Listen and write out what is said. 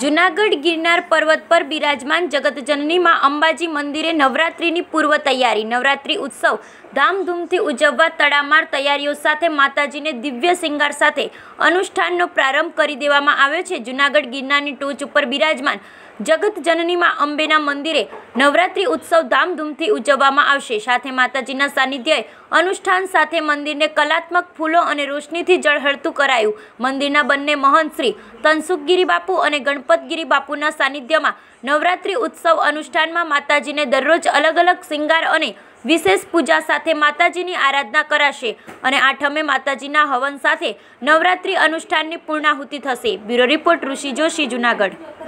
જુનાગઢ ગિરનાર પર્વત પર બિરાજમાન જગતજનનીમાં અંબાજી મંદિરે નવરાત્રિની પૂર્વ તૈયારી નવરાત્રિ ઉત્સવ ધામધૂમથી ઉજવવા તડામાર તૈયારીઓ સાથે માતાજીને દિવ્ય શિંગાર સાથે અનુષ્ઠાનનો પ્રારંભ કરી દેવામાં આવ્યો છે જુનાગઢ ગિરનારની ટોચ ઉપર બિરાજમાન જગત જનનીમાં અંબેના મંદિરે નવરાત્રિ ઉત્સવ ધામધૂમથી ઉજવવામાં આવશે સાથે માતાજીના સાનિધ્યએ અનુષ્ઠાન સાથે મંદિરને કલાત્મક ફૂલો અને રોશનીથી જળહળતું કરાયું મંદિરના બંને મહંત શ્રી તનસુખગીરી બાપુ અને ગણપતગીરી બાપુના સાનિધ્યમાં નવરાત્રિ ઉત્સવ અનુષ્ઠાનમાં માતાજીને દરરોજ અલગ અલગ શિંગાર અને વિશેષ પૂજા સાથે માતાજીની આરાધના કરાશે અને આઠમે માતાજીના હવન સાથે નવરાત્રિ અનુષ્ઠાનની પૂર્ણાહુતિ થશે બ્યુરો રિપોર્ટ ઋષિ જોશી જુનાગઢ